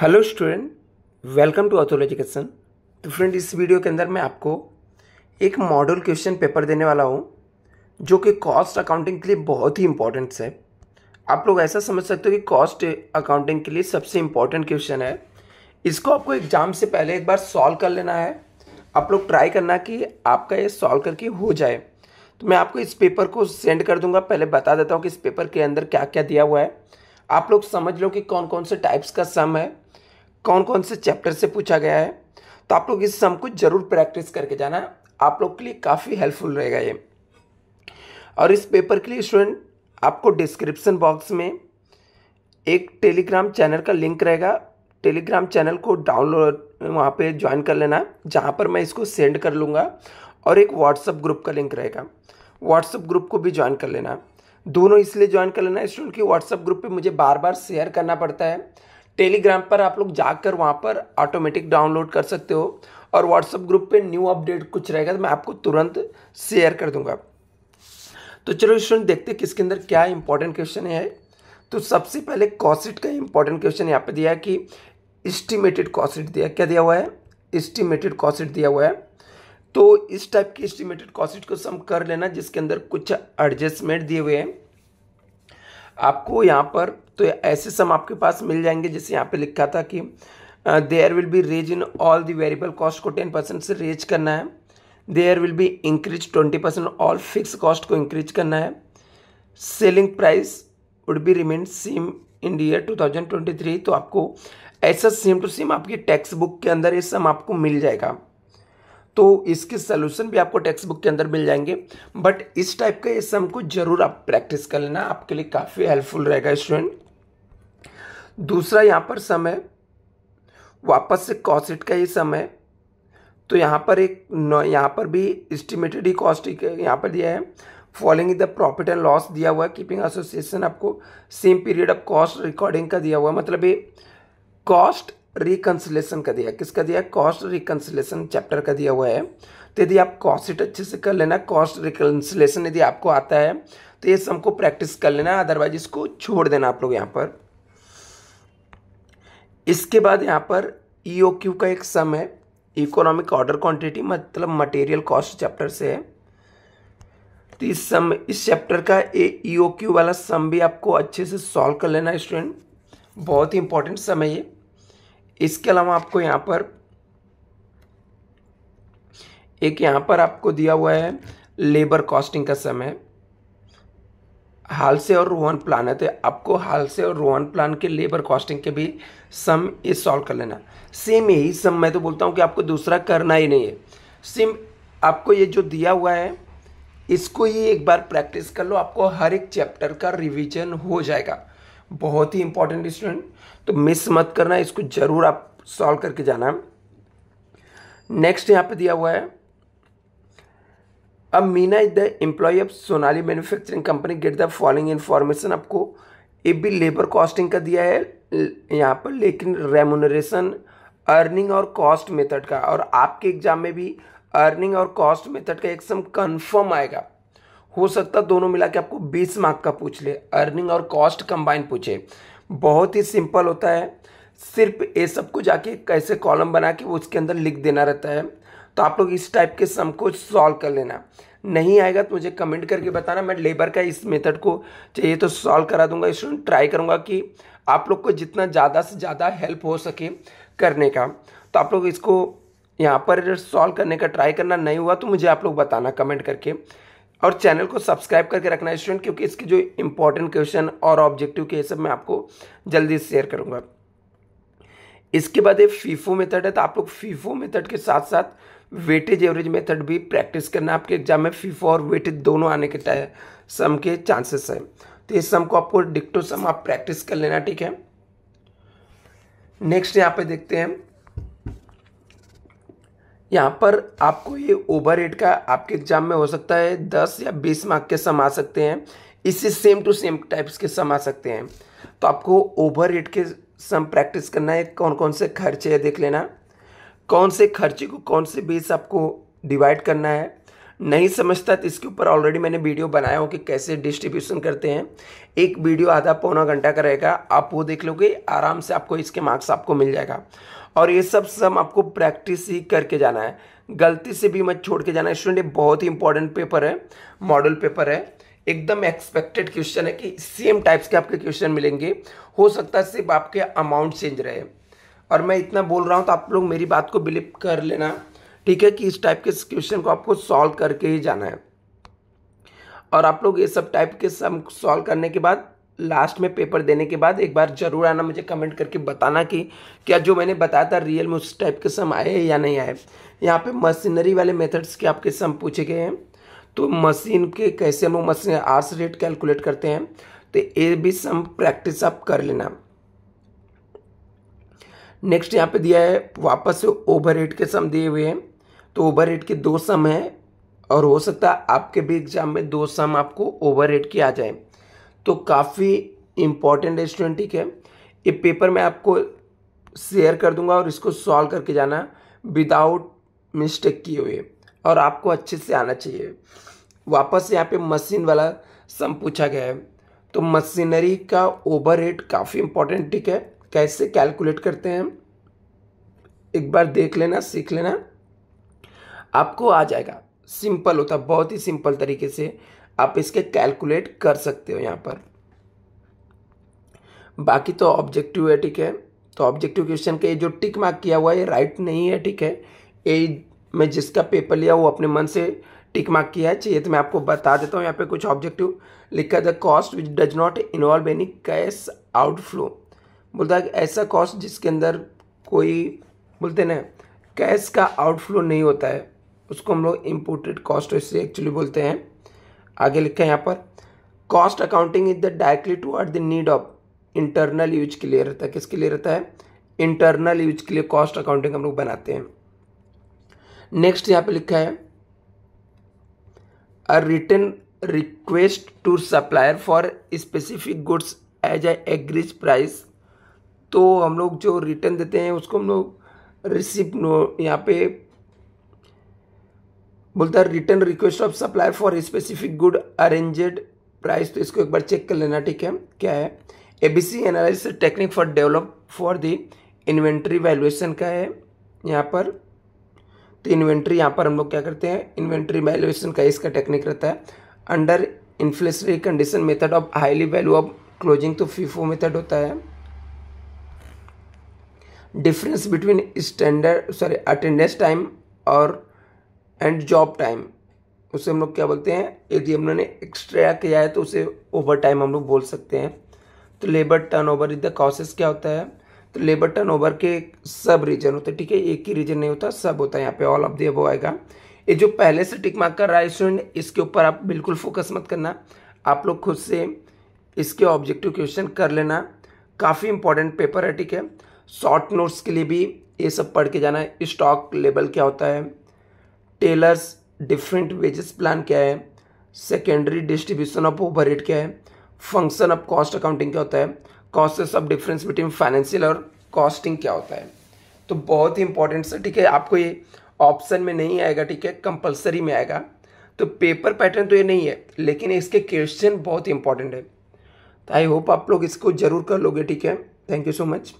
hello student welcome to अथोल education तो friend इस वीडियो के अंदर मैं आपको एक मॉडल क्वेश्चन पेपर देने वाला हूँ जो कि कॉस्ट अकाउंटिंग के लिए बहुत ही इंपॉर्टेंट है आप लोग ऐसा समझ सकते हो कि कॉस्ट अकाउंटिंग के लिए सबसे इंपॉर्टेंट क्वेश्चन है इसको आपको एग्जाम से पहले एक बार सॉल्व कर लेना है आप लोग ट्राई करना कि आपका ये सॉल्व करके हो जाए तो मैं आपको इस पेपर को सेंड कर दूंगा पहले बता देता हूँ कि इस पेपर के अंदर क्या क्या दिया हुआ है आप लोग समझ लो कि कौन कौन से टाइप्स का सम है कौन कौन से चैप्टर से पूछा गया है तो आप लोग इस सम को जरूर प्रैक्टिस करके जाना आप लोग के लिए काफ़ी हेल्पफुल रहेगा ये और इस पेपर के लिए स्टूडेंट आपको डिस्क्रिप्सन बॉक्स में एक टेलीग्राम चैनल का लिंक रहेगा टेलीग्राम चैनल को डाउनलोड वहाँ पे ज्वाइन कर लेना जहाँ पर मैं इसको सेंड कर लूँगा और एक व्हाट्सअप ग्रुप का लिंक रहेगा व्हाट्सअप ग्रुप को भी ज्वाइन कर लेना दोनों इसलिए ज्वाइन कर लेना स्टूडेंट की व्हाट्सअप ग्रुप पे मुझे बार बार शेयर करना पड़ता है टेलीग्राम पर आप लोग जाकर वहाँ पर ऑटोमेटिक डाउनलोड कर सकते हो और व्हाट्सअप ग्रुप पे न्यू अपडेट कुछ रहेगा तो मैं आपको तुरंत शेयर कर दूंगा तो चलो स्टूडेंट देखते किसके अंदर क्या इंपॉर्टेंट क्वेश्चन है तो सबसे पहले कॉसिट का इंपॉर्टेंट क्वेश्चन यहाँ पे दिया है कि इस्टीमेटेड कॉसिट दिया क्या दिया हुआ है एस्टिमेटेड कॉसिट दिया हुआ है तो इस टाइप की एस्टिमेटेड कॉसिट को सम कर लेना जिसके अंदर कुछ एडजस्टमेंट दिए हुए हैं आपको यहाँ पर तो ऐसे सम आपके पास मिल जाएंगे जैसे यहाँ पे लिखा था कि there will be raise in all the variable cost को टेन परसेंट से रेज करना है there will be increase twenty percent all fixed cost को इंक्रीज करना है selling price would be remain same in दर टू थाउजेंड ट्वेंटी थ्री तो आपको ऐसा सेम टू सेम आपकी टेक्स्ट बुक के अंदर ये सम आपको मिल जाएगा तो इसके सोल्यूशन भी आपको टेक्स्ट बुक के अंदर मिल जाएंगे बट इस टाइप का ये सम को जरूर आप प्रैक्टिस कर लेना आपके लिए काफ़ी हेल्पफुल रहेगा स्टूडेंट दूसरा यहाँ पर सम है वापस से कॉसिट का ये सम है तो यहाँ पर एक यहाँ पर भी एस्टिमेटेड ही कॉस्ट यहाँ पर दिया है following the profit and loss दिया हुआ है कीपिंग एसोसिएशन आपको same period of cost recording का दिया हुआ है मतलब ये कॉस्ट रिकन्सिलेशन का दिया किसका दिया कॉस्ट रिकन्सिलेशन चैप्टर का दिया हुआ है तो यदि आप कॉस्ट सीट अच्छे से कर लेना कॉस्ट रिकन्सिलेशन यदि आपको आता है तो ये सबको प्रैक्टिस कर लेना अदरवाइज इसको छोड़ देना आप लोग यहाँ पर इसके बाद यहाँ पर ई ओ क्यू का एक सम है इकोनॉमिक ऑर्डर क्वांटिटी मतलब मटेरियल कॉस्ट चैप्टर से है तो इस सम इस चैप्टर का ए ई ओ क्यू वाला सम भी आपको अच्छे से सॉल्व कर लेना स्टूडेंट बहुत ही इंपॉर्टेंट सम है ये इसके अलावा आपको यहाँ पर एक यहाँ पर आपको दिया हुआ है लेबर कॉस्टिंग का समय हाल से और रोहन प्लान है तो आपको हाल से और रोहन प्लान के लेबर कॉस्टिंग के भी सम ये सॉल्व कर लेना सेम यही सम मैं तो बोलता हूँ कि आपको दूसरा करना ही नहीं है सिम आपको ये जो दिया हुआ है इसको ही एक बार प्रैक्टिस कर लो आपको हर एक चैप्टर का रिवीजन हो जाएगा बहुत ही इंपॉर्टेंट स्टूडेंट तो मिस मत करना इसको ज़रूर आप सॉल्व करके जाना नेक्स्ट यहाँ पे दिया हुआ है अब Meena is the employ of Sonali manufacturing company get the following information आपको ए भी लेबर कॉस्टिंग का दिया है यहाँ पर लेकिन रेमोनरेशन अर्निंग और कॉस्ट मेथड का और आपके एग्जाम में भी अर्निंग और कॉस्ट मेथड का एक सम कन्फर्म आएगा हो सकता दोनों मिला के आपको 20 मार्क का पूछ ले अर्निंग और कॉस्ट कंबाइन पूछे बहुत ही सिंपल होता है सिर्फ ये सब को जाके कैसे कॉलम बना के वो उसके अंदर लिख देना रहता है तो आप लोग इस टाइप के सम को सॉल्व कर लेना नहीं आएगा तो मुझे कमेंट करके बताना मैं लेबर का इस मेथड को चाहिए तो सॉल्व करा दूंगा स्टूडेंट ट्राई करूंगा कि आप लोग को जितना ज़्यादा से ज़्यादा हेल्प हो सके करने का तो आप लोग इसको यहाँ पर सॉल्व करने का ट्राई करना नहीं हुआ तो मुझे आप लोग बताना कमेंट करके और चैनल को सब्सक्राइब करके रखना स्टूडेंट क्योंकि इसके जो इंपॉर्टेंट क्वेश्चन और ऑब्जेक्टिव के ये सब मैं आपको जल्दी शेयर करूँगा इसके बाद ये फीफो मेथड है तो आप लोग फीफो मेथड के साथ साथ वेटेज एवरेज मेथड भी प्रैक्टिस करना आपके एग्जाम में फीफो और वेटेज दोनों आने के टाइम सम के चांसेस है तो इस सम को आपको डिक्टो सम आप प्रैक्टिस कर लेना ठीक है नेक्स्ट यहाँ पे देखते हैं यहाँ पर आपको ये ओवर एट का आपके एग्जाम में हो सकता है दस या बीस मार्क के सम आ सकते हैं इससे सेम टू सेम टाइप्स के सम आ सकते हैं तो आपको ओवर एट के सम प्रैक्टिस करना है कौन कौन से खर्चे है देख लेना कौन से खर्चे को कौन से बेस आपको डिवाइड करना है नहीं समझता तो इसके ऊपर ऑलरेडी मैंने वीडियो बनाया हो कि कैसे डिस्ट्रीब्यूशन करते हैं एक वीडियो आधा पौना घंटा का रहेगा आप वो देख लोगे आराम से आपको इसके मार्क्स आपको मिल जाएगा और ये सब सम आपको प्रैक्टिस ही करके जाना है गलती से भी मत छोड़ के जाना है स्टूडेंट ये बहुत ही इंपॉर्टेंट पेपर है मॉडल पेपर है एकदम एक्सपेक्टेड क्वेश्चन है कि सेम टाइप्स के आपके क्वेश्चन मिलेंगे हो सकता है सिर्फ आपके अमाउंट चेंज रहे और मैं इतना बोल रहा हूँ तो आप लोग मेरी बात को बिलीव कर लेना ठीक है कि इस टाइप के क्वेश्चन को आपको सॉल्व करके ही जाना है और आप लोग ये सब टाइप के सम सॉल्व करने के बाद लास्ट में पेपर देने के बाद एक बार ज़रूर आना मुझे कमेंट करके बताना कि क्या जो मैंने बताया था रियल में उस टाइप के सम आए या नहीं आए यहाँ पे मशीनरी वाले मेथड्स के आपके सम पूछे गए हैं तो मशीन के कैसे हम मशीन आर्स रेट कैलकुलेट करते हैं तो ये भी सम प्रैक्टिस आप कर लेना नेक्स्ट यहाँ पे दिया है वापस से ओवर हेड के सम दिए हुए हैं तो ओवर हेड के दो सम हैं और हो सकता है आपके भी एग्जाम में दो सम आपको ओवर हेड के आ जाए तो काफ़ी इम्पॉर्टेंट है स्टूडेंट है ये पेपर मैं आपको शेयर कर दूंगा और इसको सॉल्व करके जाना विदाउट मिस्टेक किए हुए और आपको अच्छे से आना चाहिए वापस यहाँ पे मशीन वाला सम पूछा गया है तो मशीनरी का ओवर रेट काफ़ी इम्पोर्टेंट ठीक है कैसे कैलकुलेट करते हैं एक बार देख लेना सीख लेना आपको आ जाएगा सिंपल होता बहुत ही सिंपल तरीके से आप इसके कैलकुलेट कर सकते हो यहाँ पर बाकी तो ऑब्जेक्टिव है ठीक है तो ऑब्जेक्टिव क्वेश्चन के जो टिक मार्क किया हुआ है ये राइट नहीं है ठीक है ये मैं जिसका पेपर लिया वो अपने मन से टिक मार्क किया है चाहिए तो मैं आपको बता देता हूँ यहाँ पे कुछ ऑब्जेक्टिव लिखा the cost which does not involve any cash outflow बोलता है ऐसा कॉस्ट जिसके अंदर कोई बोलते ना कैश का आउटफ्लो नहीं होता है उसको हम लोग इम्पोर्टेड कॉस्ट इससे एक्चुअली बोलते हैं आगे लिखा है यहाँ पर cost accounting is the directly toward the need of internal use के लिए रहता है किसके लिए रहता है इंटरनल यूज के लिए कॉस्ट अकाउंटिंग हम लोग बनाते हैं नेक्स्ट यहाँ पे लिखा है a return request to supplier for specific goods as a agrees price तो हम लोग जो रिटर्न देते हैं उसको हम लोग रिसिप्ट यहाँ पे बोलता है return request of supplier for specific good arranged price तो इसको एक बार चेक कर लेना ठीक है क्या है A B C analysis technique for develop for the inventory valuation का है यहाँ पर तो इन्वेंट्री यहाँ पर हम लोग क्या करते हैं इन्वेंट्री वैल्यूएशन का इसका टेक्निक रहता है under inflationary condition method of highly value of closing तो फीफो मेथड होता है difference between standard sorry attendance time और एंड जॉब टाइम उसे हम लोग क्या बोलते हैं यदि हम लोग ने एक्स्ट्रा किया है तो उसे ओवर टाइम हम लोग बोल सकते हैं तो labour turnover is the causes क्या होता है तो लेबर टर्न ओवर के सब रीजन होते हैं ठीक है एक ही रीजन नहीं होता सब होता है यहाँ पे ऑल ऑफ दी वो आएगा ये जो पहले से टिक मार्क कर रहा है स्टूडेंट इसके ऊपर आप बिल्कुल फोकस मत करना आप लोग खुद से इसके ऑब्जेक्टिव क्वेश्चन कर लेना काफ़ी इंपॉर्टेंट पेपर है ठीक है शॉर्ट नोट्स के लिए भी ये सब पढ़ के जाना है स्टॉक लेवल क्या होता है टेलर्स डिफरेंट वेजेस प्लान क्या है सेकेंडरी डिस्ट्रीब्यूशन ऑफ ओवर क्या है फंक्शन ऑफ कॉस्ट अकाउंटिंग क्या होता है causes of difference between financial और कॉस्टिंग क्या होता है तो बहुत ही इंपॉर्टेंट सर ठीक है आपको ये ऑप्शन में नहीं आएगा ठीक है कंपलसरी में आएगा तो पेपर पैटर्न तो ये नहीं है लेकिन इसके क्वेश्चन बहुत इंपॉर्टेंट है तो आई होप आप लोग इसको जरूर कर लोगे ठीक है थैंक यू सो मच